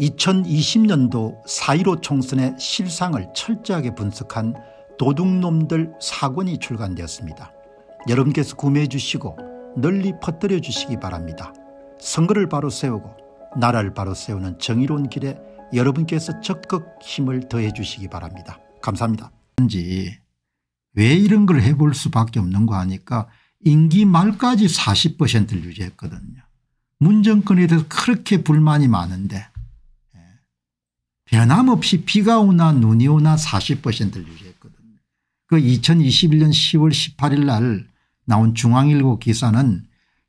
2020년도 4.15 총선의 실상을 철저하게 분석한 도둑놈들 사권이 출간되었습니다. 여러분께서 구매해 주시고 널리 퍼뜨려 주시기 바랍니다. 선거를 바로 세우고 나라를 바로 세우는 정의로운 길에 여러분께서 적극 힘을 더해 주시기 바랍니다. 감사합니다. 왜 이런 걸 해볼 수밖에 없는 거 아니까 임기 말까지 40%를 유지했거든요. 문정권에 대해서 그렇게 불만이 많은데 변함없이 비가 오나 눈이 오나 40%를 유지했거든그 2021년 10월 18일 날 나온 중앙일보 기사는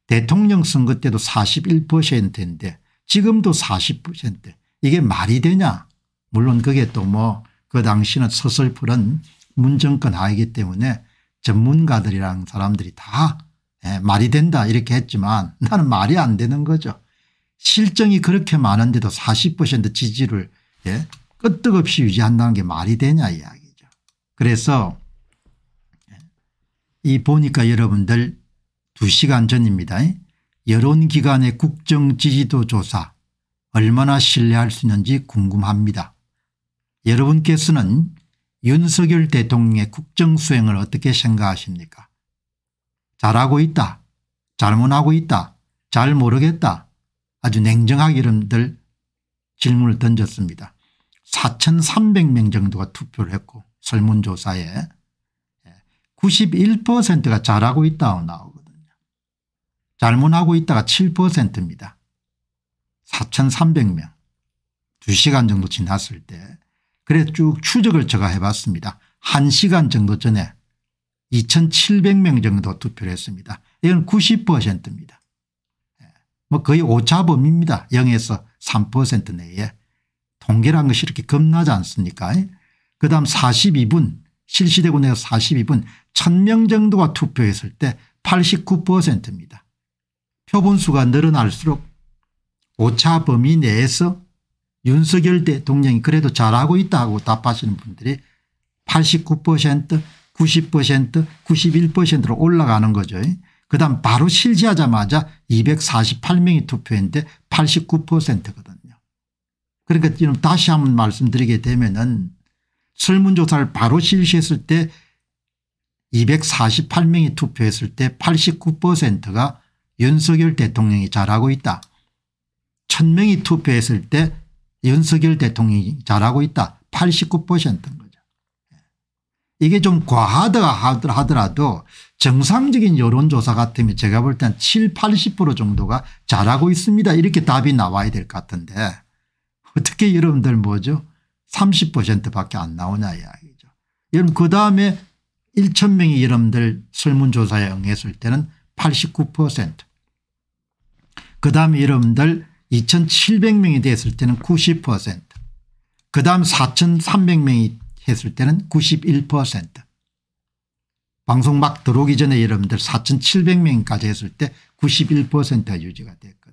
대통령 선거 때도 41%인데 지금도 40% 이게 말이 되냐 물론 그게 또 뭐 그 당시는 서슬프런 문정권 하이기 때문에 전문가들이랑 사람들이 다 예, 말이 된다 이렇게 했지만 나는 말이 안 되는 거죠. 실정이 그렇게 많은데도 40% 지지를 이렇 예? 끄떡없이 유지한다는 게 말이 되냐 이야기죠. 그래서 예. 이 보니까 여러분들 2시간 전입니다. 여론기관의 국정지지도 조사 얼마나 신뢰할 수 있는지 궁금합니다. 여러분께서는 윤석열 대통령의 국정수행을 어떻게 생각하십니까 잘하고 있다 잘못하고 있다 잘 모르겠다 아주 냉정하게 여러분들 질문을 던졌습니다. 4,300명 정도가 투표를 했고 설문조사에 91%가 예. 잘하고 있다고 나오거든요. 잘못하고 있다가 7%입니다. 4,300명 2시간 정도 지났을 때 그래 쭉 추적을 제가 해봤습니다. 1시간 정도 전에 2,700명 정도 투표를 했습니다. 이건 90%입니다. 예. 뭐 거의 오차범위입니다. 0에서 3% 내에 통계란 것이 이렇게 겁나지 않습니까 그 다음 42분 실시되고 내서 42분 1000명 정도가 투표했을 때 89%입니다. 표본수가 늘어날수록 오차 범위 내에서 윤석열 대통령이 그래도 잘하고 있다고 답하시는 분들이 89% 90% 91%로 올라가는 거죠. 그 다음 바로 실시하자마자 248명이 투표했는데 89%거든 그러니까 지금 다시 한번 말씀드리게 되면은 설문조사를 바로 실시했을 때 248명이 투표했을 때 89%가 윤석열 대통령이 잘하고 있다. 1000명이 투표했을 때 윤석열 대통령이 잘하고 있다. 89%인 거죠. 이게 좀 과하다 하더라도 정상적인 여론조사 같으면 제가 볼 땐 7, 80% 정도가 잘하고 있습니다. 이렇게 답이 나와야 될 것 같은데 어떻게 여러분들 뭐죠 30%밖에 안 나오냐 이야기죠. 여러분 그 다음에 1천 명이 여러분들 설문조사에 응했을 때는 89%그 다음에 여러분들 2700명이 됐을 때는 90%그 다음 4300명이 했을 때는 91% 방송 막 들어오기 전에 여러분들 4700명까지 했을 때 91% 유지가 됐고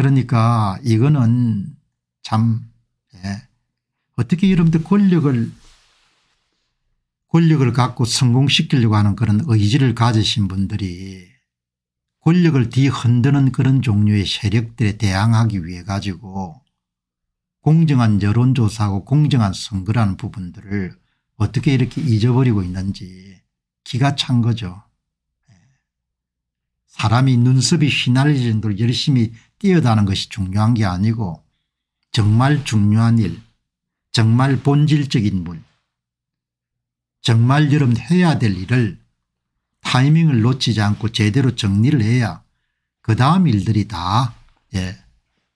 그러니까 이거는 참 예. 어떻게 여러분들 권력을 권력을 갖고 성공시키려고 하는 그런 의지를 가지신 분들이 권력을 뒤흔드는 그런 종류의 세력들에 대항하기 위해 가지고 공정한 여론조사하고 공정한 선거라는 부분들을 어떻게 이렇게 잊어버리고 있는지 기가 찬 거죠. 예. 사람이 눈썹이 휘날릴 정도 열심히 뛰어다는 것이 중요한 게 아니고 정말 중요한 일 정말 본질적인 물 정말 여러분 해야 될 일을 타이밍을 놓치지 않고 제대로 정리를 해야 그 다음 일들이 다 예,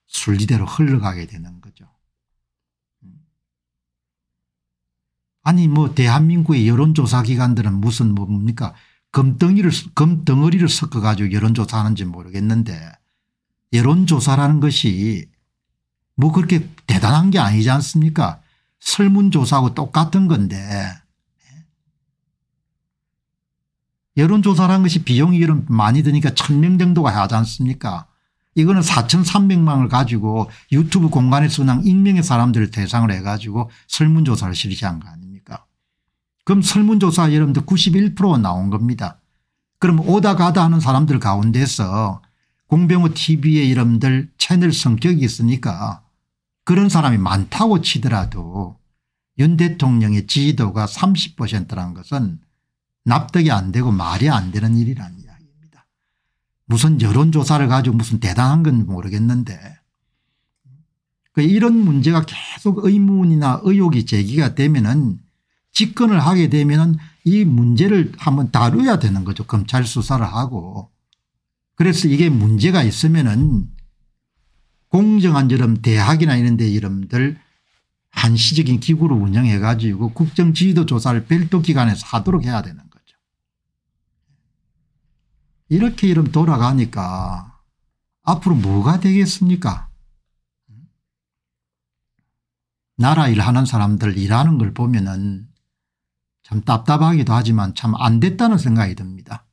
순리대로 흘러가게 되는 거죠. 아니 뭐 대한민국의 여론조사기관들은 무슨 뭡니까 금덩이를 금덩어리를 섞어가지고 여론조사하는지 모르겠는데 여론조사라는 것이 뭐 그렇게 대단한 게 아니지 않습니까 설문조사하고 똑같은 건데 여론조사라는 것이 비용이 이런 많이 드니까 천명 정도가 하지 않습니까 이거는 4,300만을 가지고 유튜브 공간에서 그냥 익명의 사람들을 대상으 해가지고 설문조사를 실시한 거 아닙니까 그럼 설문조사 여러분들 91% 나온 겁니다. 그럼 오다 가다 하는 사람들 가운데서 공병호 tv의 이름들 채널 성격이 있으니까 그런 사람이 많다고 치더라도 윤 대통령의 지지도가 30%라는 것은 납득이 안 되고 말이 안 되는 일이라는 이야기입니다. 무슨 여론조사를 가지고 무슨 대단한 건 모르겠는데 그 이런 문제가 계속 의문이나 의혹이 제기가 되면 은 집권을 하게 되면 은이 문제를 한번 다뤄야 되는 거죠. 검찰 수사를 하고 그래서 이게 문제가 있으면은 공정한 저런 대학이나 이런 데 여러분들 한시적인 기구로 운영해 가지고 국정지지도 조사를 별도 기관에서 하도록 해야 되는 거죠. 이렇게 이름 돌아가니까 앞으로 뭐가 되겠습니까 나라 일하는 사람들 일하는 걸 보면 은참 답답하기도 하지만 참 안 됐다는 생각이 듭니다.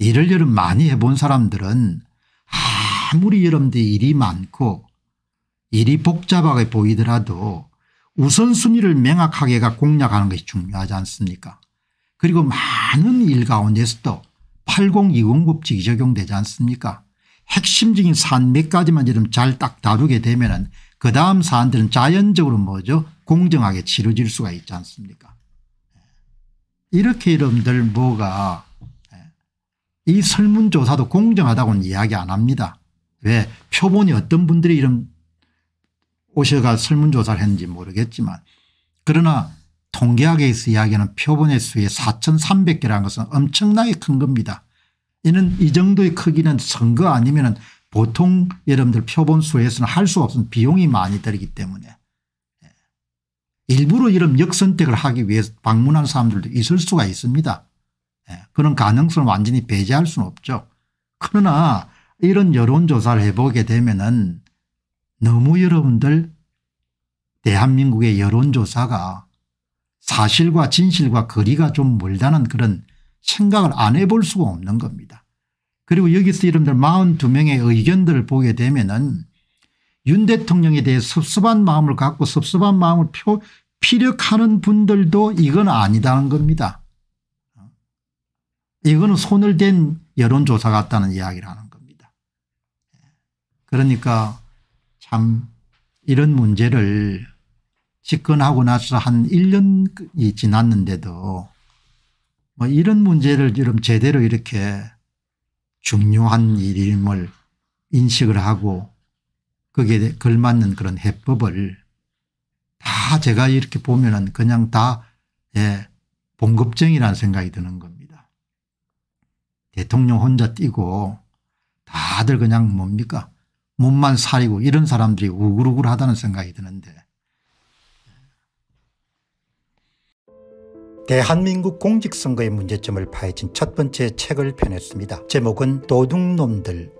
일을 여름 많이 해본 사람들은 아무리 여러분들 일이 많고 일이 복잡하게 보이더라도 우선순위를 명확하게가 공략하는 것이 중요하지 않습니까 그리고 많은 일 가운데서도 8020 법칙이 적용되지 않습니까 핵심적인 사안 몇 가지만 이름 잘딱 다루게 되면 은그 다음 사안들은 자연적으로 뭐죠 공정하게 치러질 수가 있지 않습니까 이렇게 여러분들 뭐가 이 설문조사도 공정하다고는 이야기 안 합니다. 왜 표본이 어떤 분들이 이런 오셔가 설문조사를 했는지 모르겠지만 그러나 통계학에서 이야기하는 표본의 수의 4,300개라는 것은 엄청나게 큰 겁니다. 이는 이 정도의 크기는 선거 아니면 보통 여러분들 표본 수에서는 할 수 없는 비용이 많이 들기 때문에 예. 일부러 이런 역선택을 하기 위해서 방문한 사람들도 있을 수가 있습니다. 예, 그런 가능성을 완전히 배제할 수는 없죠. 그러나 이런 여론조사를 해보게 되면은 너무 여러분들 대한민국의 여론조사가 사실과 진실과 거리가 좀 멀다는 그런 생각을 안 해볼 수가 없는 겁니다. 그리고 여기서 여러분들 42명의 의견들을 보게 되면은 윤 대통령에 대해 섭섭한 마음을 갖고 섭섭한 마음을 피력하는 분들도 이건 아니다는 겁니다. 이거는 손을 댄 여론조사 같다는 이야기를 하는 겁니다. 그러니까 참 이런 문제를 집권하고 나서 한 1년이 지났는데도 뭐 이런 문제를 지금 제대로 이렇게 중요한 일임을 인식을 하고 거기에 걸맞는 그런 해법을 다 제가 이렇게 보면은 그냥 다 예, 봉급쟁이라는 생각이 드는 겁니다. 대통령 혼자 뛰고 다들 그냥 뭡니까 몸만 사리고 이런 사람들이 우글우글하다는 생각이 드는데 대한민국 공직선거의 문제점을 파헤친 첫 번째 책을 펴냈습니다. 제목은 도둑놈들